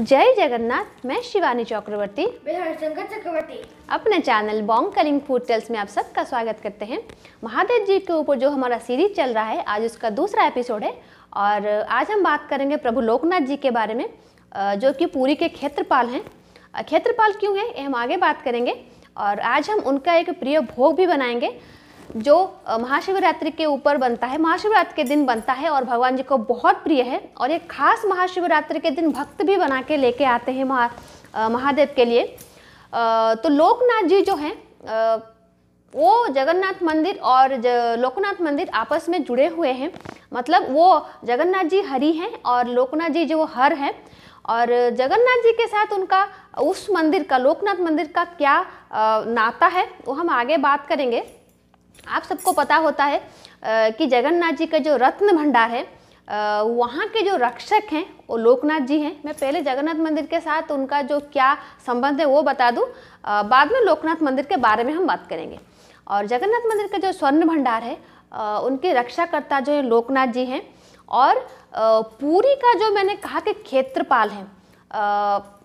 जय जगन्नाथ मैं शिवानी चक्रवर्ती चक्रवर्ती अपने चैनल बॉन्ग कलिंग फूड टेल्स में आप सबका स्वागत करते हैं महादेव जी के ऊपर जो हमारा सीरीज चल रहा है आज उसका दूसरा एपिसोड है और आज हम बात करेंगे प्रभु लोकनाथ जी के बारे में जो कि पूरी के क्षेत्रपाल हैं क्षेत्रपाल क्यों है ये हम आगे बात करेंगे और आज हम उनका एक प्रिय भोग भी बनाएंगे जो महाशिवरात्रि के ऊपर बनता है महाशिवरात्रि के दिन बनता है और भगवान जी को बहुत प्रिय है और एक खास महाशिवरात्रि के दिन भक्त भी बना के लेके आते हैं महा महादेव के लिए तो लोकनाथ जी जो हैं वो जगन्नाथ मंदिर और लोकनाथ मंदिर आपस में जुड़े हुए हैं मतलब वो जगन्नाथ जी हरि हैं और लोकनाथ जी जो हर हैं और जगन्नाथ जी के साथ उनका उस मंदिर का लोकनाथ मंदिर का क्या नाता है वो हम आगे बात करेंगे आप सबको पता होता है कि जगन्नाथ जी का जो रत्न भंडार है वहाँ के जो रक्षक हैं वो लोकनाथ जी हैं मैं पहले जगन्नाथ मंदिर के साथ उनका जो क्या संबंध है वो बता दूँ बाद में लोकनाथ मंदिर के बारे में हम बात करेंगे और जगन्नाथ मंदिर का जो स्वर्ण भंडार है उनके रक्षाकर्ता जो है लोकनाथ जी हैं और पूरी का जो मैंने कहा कि क्षेत्रपाल हैं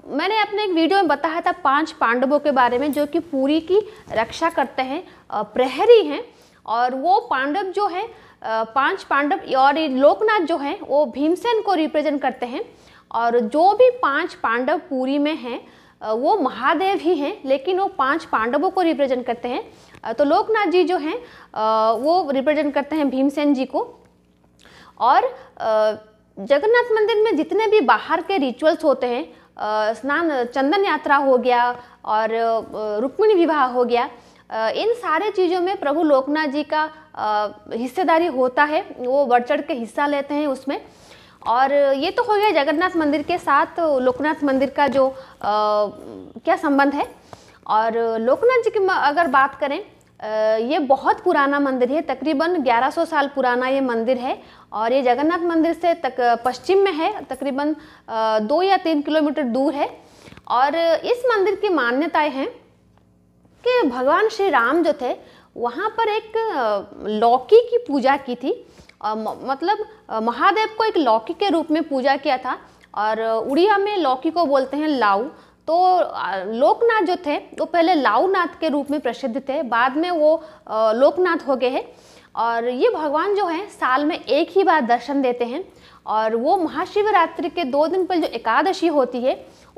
मैंने अपने एक वीडियो में बताया था पांच पांडवों के बारे में जो कि पूरी की रक्षा करते हैं प्रहरी हैं और वो पांडव जो हैं पांच पांडव और लोकनाथ जो हैं वो भीमसेन को रिप्रेजेंट करते हैं और जो भी पांच पांडव पूरी में हैं वो महादेव ही हैं लेकिन वो पांच पांडवों को रिप्रेजेंट करते हैं तो लोकनाथ जी जो हैं वो रिप्रेजेंट करते हैं भीमसेन जी को और जगन्नाथ मंदिर में जितने भी बाहर के रिचुअल्स होते हैं स्नान चंदन यात्रा हो गया और रुक्मिणी विवाह हो गया इन सारे चीज़ों में प्रभु लोकनाथ जी का हिस्सेदारी होता है वो बढ़ चढ़ के हिस्सा लेते हैं उसमें और ये तो हो गया जगन्नाथ मंदिर के साथ लोकनाथ मंदिर का जो आ, क्या संबंध है और लोकनाथ जी की अगर बात करें ये बहुत पुराना मंदिर है तकरीबन 1100 साल पुराना ये मंदिर है और ये जगन्नाथ मंदिर से तक पश्चिम में है तकरीबन दो या तीन किलोमीटर दूर है और इस मंदिर की मान्यताएं हैं कि भगवान श्री राम जो थे वहाँ पर एक लौकी की पूजा की थी मतलब महादेव को एक लौकी के रूप में पूजा किया था और उड़िया में लौकी को बोलते हैं लाऊ तो लोकनाथ जो थे वो पहले लाऊनाथ के रूप में प्रसिद्ध थे बाद में वो लोकनाथ हो गए हैं और ये भगवान जो हैं साल में एक ही बार दर्शन देते हैं और वो महाशिवरात्रि के दो दिन पर जो एकादशी होती है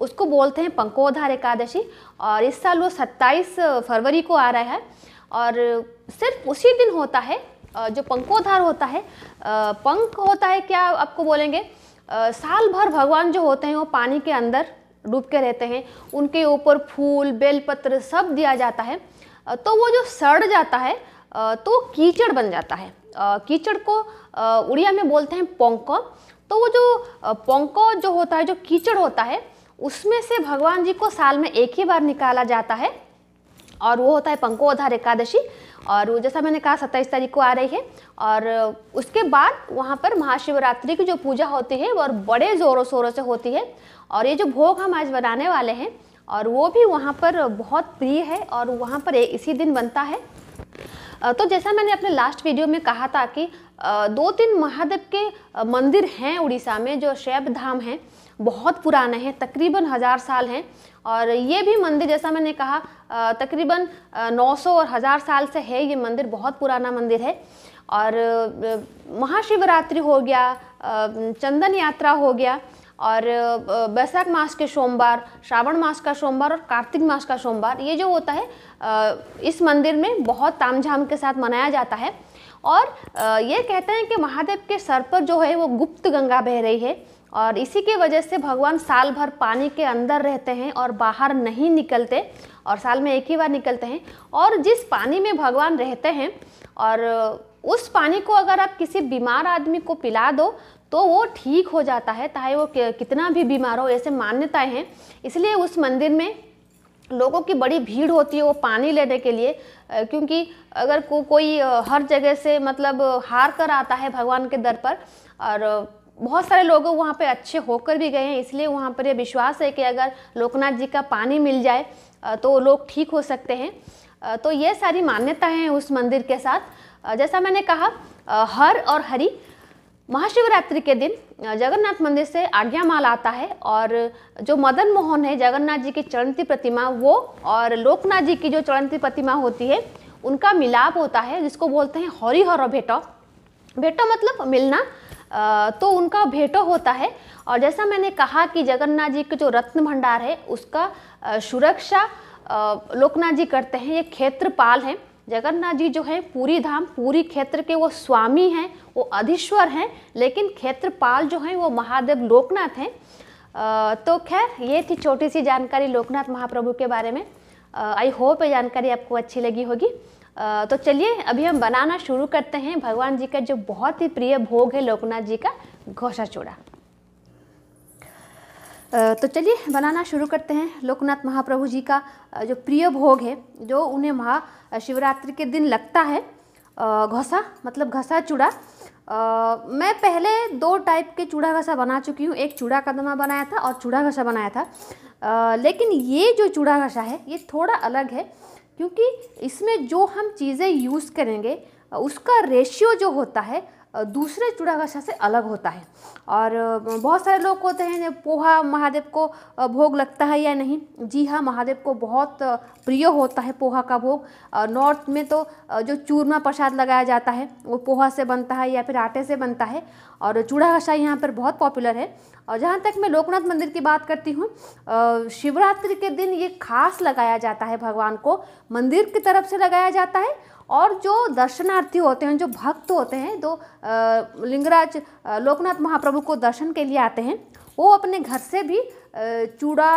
उसको बोलते हैं पंकोधार एकादशी और इस साल वो 27 फरवरी को आ रहा है और सिर्फ उसी दिन होता है जो पंकोधार होता है पंख होता है क्या आपको बोलेंगे साल भर भगवान जो होते हैं वो पानी के अंदर डूब के रहते हैं उनके ऊपर फूल बेलपत्र सब दिया जाता है तो वो जो सड़ जाता है तो कीचड़ बन जाता है कीचड़ को उड़िया में बोलते हैं पोंको तो वो जो पोंको जो होता है जो कीचड़ होता है उसमें से भगवान जी को साल में एक ही बार निकाला जाता है और वो होता है पंकोधार एकादशी और वो जैसा मैंने कहा सत्ताईस तारीख को आ रही है और उसके बाद वहाँ पर महाशिवरात्रि की जो पूजा होती है वो बड़े ज़ोरों शोरों से होती है और ये जो भोग हम आज बनाने वाले हैं और वो भी वहाँ पर बहुत प्रिय है और वहाँ पर इसी दिन बनता है तो जैसा मैंने अपने लास्ट वीडियो में कहा था कि दो तीन महादेव के मंदिर हैं उड़ीसा में जो शैव धाम हैं बहुत पुराने हैं तकरीबन हज़ार साल हैं और ये भी मंदिर जैसा मैंने कहा तकरीबन 900 और हज़ार साल से है ये मंदिर बहुत पुराना मंदिर है और महाशिवरात्रि हो गया चंदन यात्रा हो गया और बैसाख मास के सोमवार श्रावण मास का सोमवार और कार्तिक मास का सोमवार ये जो होता है इस मंदिर में बहुत तामझाम के साथ मनाया जाता है और ये कहते हैं कि महादेव के सर पर जो है वो गुप्त गंगा बह रही है और इसी के वजह से भगवान साल भर पानी के अंदर रहते हैं और बाहर नहीं निकलते और साल में एक ही बार निकलते हैं और जिस पानी में भगवान रहते हैं और उस पानी को अगर आप किसी बीमार आदमी को पिला दो तो वो ठीक हो जाता है चाहे वो कितना भी बीमार हो ऐसे मान्यताएं हैं इसलिए उस मंदिर में लोगों की बड़ी भीड़ होती है वो पानी लेने के लिए क्योंकि अगर को, कोई हर जगह से मतलब हार कर आता है भगवान के दर पर और बहुत सारे लोग वहाँ पे अच्छे होकर भी गए हैं इसलिए वहाँ पर यह विश्वास है कि अगर लोकनाथ जी का पानी मिल जाए तो लोग ठीक हो सकते हैं तो ये सारी मान्यताएं हैं उस मंदिर के साथ जैसा मैंने कहा हर और हरी महाशिवरात्रि के दिन जगन्नाथ मंदिर से आज्ञा माल आता है और जो मदन मोहन है जगन्नाथ जी की चरणती प्रतिमा वो और लोकनाथ जी की जो चरणती प्रतिमा होती है उनका मिलाप होता है जिसको बोलते हैं हरी हर भेटो भेटो मतलब मिलना तो उनका भेंटो होता है और जैसा मैंने कहा कि जगन्नाथ जी का जो रत्न भंडार है उसका सुरक्षा लोकनाथ जी करते हैं ये क्षेत्रपाल हैं जगन्नाथ जी जो है पूरी धाम पूरी क्षेत्र के वो स्वामी हैं वो अधीश्वर हैं लेकिन क्षेत्रपाल जो हैं वो महादेव लोकनाथ हैं तो खैर ये थी छोटी सी जानकारी लोकनाथ महाप्रभु के बारे में आई होप ये जानकारी आपको अच्छी लगी होगी तो चलिए अभी हम बनाना शुरू करते हैं भगवान जी का जो बहुत ही प्रिय भोग है लोकनाथ जी का घोसा चूड़ा तो चलिए बनाना शुरू करते हैं लोकनाथ महाप्रभु जी का जो प्रिय भोग है जो उन्हें महा शिवरात्रि के दिन लगता है घसा मतलब घसा चूड़ा मैं पहले दो टाइप के चूड़ा घसा बना चुकी हूँ एक चूड़ा कदमा बनाया था और चूड़ा घसा बनाया था आ, लेकिन ये जो चूड़ा घसा है ये थोड़ा अलग है क्योंकि इसमें जो हम चीज़ें यूज़ करेंगे उसका रेशियो जो होता है दूसरे चूड़ा चूड़ाघाषा से अलग होता है और बहुत सारे लोग होते हैं पोहा महादेव को भोग लगता है या नहीं जी हाँ महादेव को बहुत प्रिय होता है पोहा का भोग नॉर्थ में तो जो चूरमा प्रसाद लगाया जाता है वो पोहा से बनता है या फिर आटे से बनता है और चूड़ा कषाई यहाँ पर बहुत पॉपुलर है और जहाँ तक मैं लोकनाथ मंदिर की बात करती हूँ शिवरात्रि के दिन ये खास लगाया जाता है भगवान को मंदिर की तरफ से लगाया जाता है और जो दर्शनार्थी होते हैं जो भक्त होते हैं जो लिंगराज लोकनाथ महाप्रभु को दर्शन के लिए आते हैं वो अपने घर से भी चूड़ा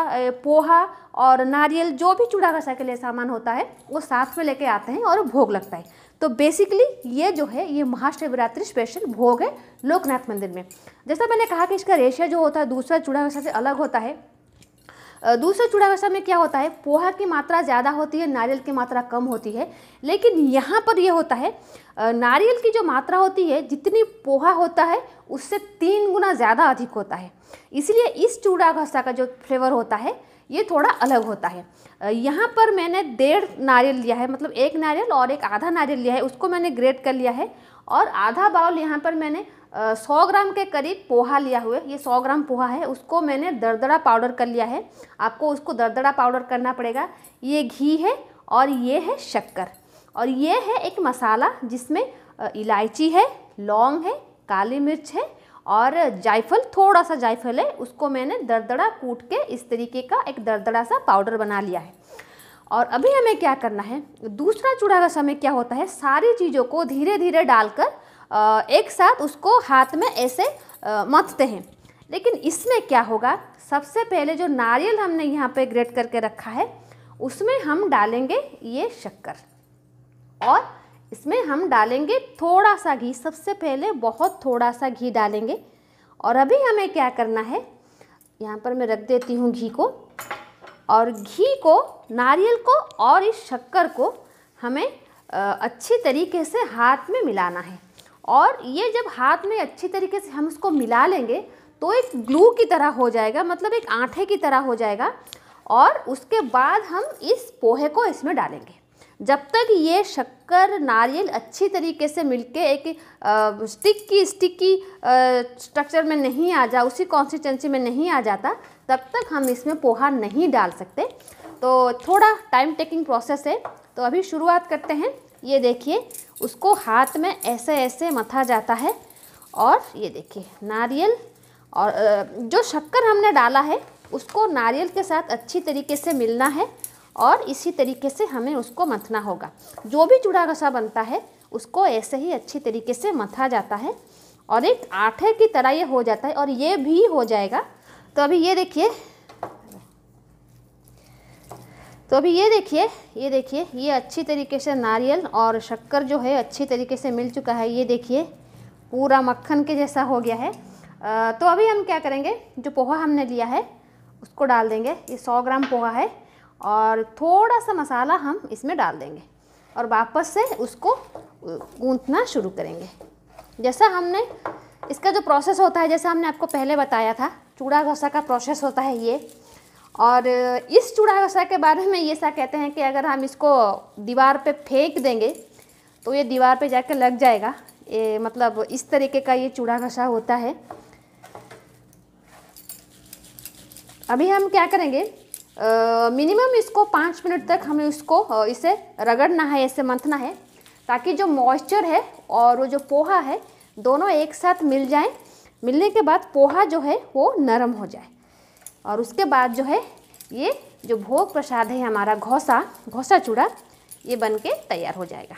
पोहा और नारियल जो भी चूड़ा घसा के लिए सामान होता है वो साथ में लेके आते हैं और भोग लगता है तो बेसिकली ये जो है ये महाशिवरात्रि स्पेशल भोग है लोकनाथ मंदिर में जैसा मैंने कहा कि इसका रेशिया जो होता है दूसरा चूड़ा घसा से अलग होता है दूसरे चूड़ागसा में क्या होता है पोहा की मात्रा ज़्यादा होती है नारियल की मात्रा कम होती है लेकिन यहाँ पर यह होता है नारियल की जो मात्रा होती है जितनी पोहा होता है उससे तीन गुना ज़्यादा अधिक होता है इसलिए इस चूड़ा का जो फ्लेवर होता है ये थोड़ा अलग होता है यहाँ पर मैंने डेढ़ नारियल लिया है मतलब एक नारियल और एक आधा नारियल लिया है उसको मैंने ग्रेट कर लिया है और आधा बाउल यहाँ पर मैंने सौ ग्राम के करीब पोहा लिया हुआ है ये सौ ग्राम पोहा है उसको मैंने दरदरा पाउडर कर लिया है आपको उसको दरदरा पाउडर करना पड़ेगा ये घी है और ये है शक्कर और ये है एक मसाला जिसमें इलायची है लौंग है काली मिर्च है और जायफल थोड़ा सा जायफल है उसको मैंने दरदरा कूट के इस तरीके का एक दरदरा सा पाउडर बना लिया है और अभी हमें क्या करना है दूसरा चूड़ा का समय क्या होता है सारी चीज़ों को धीरे धीरे डालकर एक साथ उसको हाथ में ऐसे मथते हैं लेकिन इसमें क्या होगा सबसे पहले जो नारियल हमने यहाँ पे ग्रेट करके रखा है उसमें हम डालेंगे ये शक्कर और इसमें हम डालेंगे थोड़ा सा घी सबसे पहले बहुत थोड़ा सा घी डालेंगे और अभी हमें क्या करना है यहाँ पर मैं रख देती हूँ घी को और घी को नारियल को और इस शक्कर को हमें अच्छी तरीके से हाथ में मिलाना है और ये जब हाथ में अच्छी तरीके से हम इसको मिला लेंगे तो एक ग्लू की तरह हो जाएगा मतलब एक आठे की तरह हो जाएगा और उसके बाद हम इस पोहे को इसमें डालेंगे जब तक ये शक्कर नारियल अच्छी तरीके से मिलके एक स्टिक की स्टिक की स्ट्रक्चर में नहीं आ जा उसी कॉन्सिस्टेंसी में नहीं आ जाता तब तक हम इसमें पोहा नहीं डाल सकते तो थोड़ा टाइम टेकिंग प्रोसेस है तो अभी शुरुआत करते हैं ये देखिए उसको हाथ में ऐसे ऐसे मथा जाता है और ये देखिए नारियल और जो शक्कर हमने डाला है उसको नारियल के साथ अच्छी तरीके से मिलना है और इसी तरीके से हमें उसको मथना होगा जो भी चूड़ा घसा बनता है उसको ऐसे ही अच्छी तरीके से मथा जाता है और एक आठे की तरह ये हो जाता है और ये भी हो जाएगा तो अभी ये देखिए तो अभी ये देखिए ये देखिए ये अच्छी तरीके से नारियल और शक्कर जो है अच्छी तरीके से मिल चुका है ये देखिए पूरा मक्खन के जैसा हो गया है आ, तो अभी हम क्या करेंगे जो पोहा हमने लिया है उसको डाल देंगे ये सौ ग्राम पोहा है और थोड़ा सा मसाला हम इसमें डाल देंगे और वापस से उसको गूँथना शुरू करेंगे जैसा हमने इसका जो प्रोसेस होता है जैसा हमने आपको पहले बताया था चूड़ा घसा का प्रोसेस होता है ये और इस चूड़ा चूड़ासा के बारे में ये सा कहते हैं कि अगर हम इसको दीवार पे फेंक देंगे तो ये दीवार पे जाकर लग जाएगा ये मतलब इस तरीके का ये चूड़ा घसा होता है अभी हम क्या करेंगे मिनिमम इसको पाँच मिनट तक हमें उसको इसे रगड़ना है ऐसे मंथना है ताकि जो मॉइस्चर है और वो जो पोहा है दोनों एक साथ मिल जाए मिलने के बाद पोहा जो है वो नरम हो जाए और उसके बाद जो है ये जो भोग प्रसाद है हमारा घोसा घोसा चूड़ा ये बन के तैयार हो जाएगा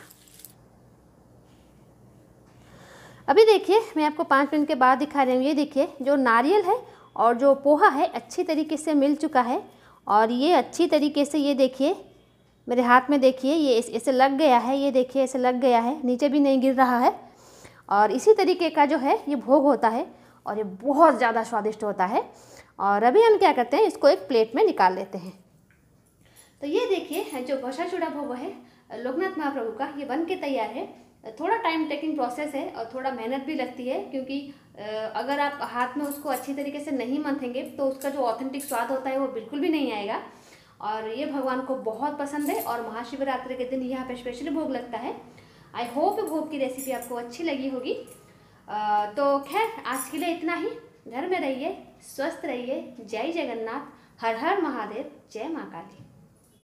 अभी देखिए मैं आपको पाँच मिनट के बाद दिखा रही हूँ ये देखिए जो नारियल है और जो पोहा है अच्छी तरीके से मिल चुका है और ये अच्छी तरीके से ये देखिए मेरे हाथ में देखिए ये ऐसे लग गया है ये देखिए ऐसे लग गया है नीचे भी नहीं गिर रहा है और इसी तरीके का जो है ये भोग होता है और ये बहुत ज़्यादा स्वादिष्ट होता है और अभी हम क्या करते हैं इसको एक प्लेट में निकाल लेते हैं तो ये देखिए जो भसा चूड़ा भोग है लोकनाथ महाप्रभु का ये बन के तैयार है थोड़ा टाइम टेकिंग प्रोसेस है और थोड़ा मेहनत भी लगती है क्योंकि अगर आप हाथ में उसको अच्छी तरीके से नहीं मंथेंगे तो उसका जो ऑथेंटिक स्वाद होता है वो बिल्कुल भी नहीं आएगा और ये भगवान को बहुत पसंद है और महाशिवरात्रि के दिन यहाँ पे स्पेशली भोग लगता है आई होप भोग की रेसिपी आपको अच्छी लगी होगी तो खैर आज के लिए इतना ही घर में रहिए स्वस्थ रहिए जय जगन्नाथ हर हर महादेव जय माँ काली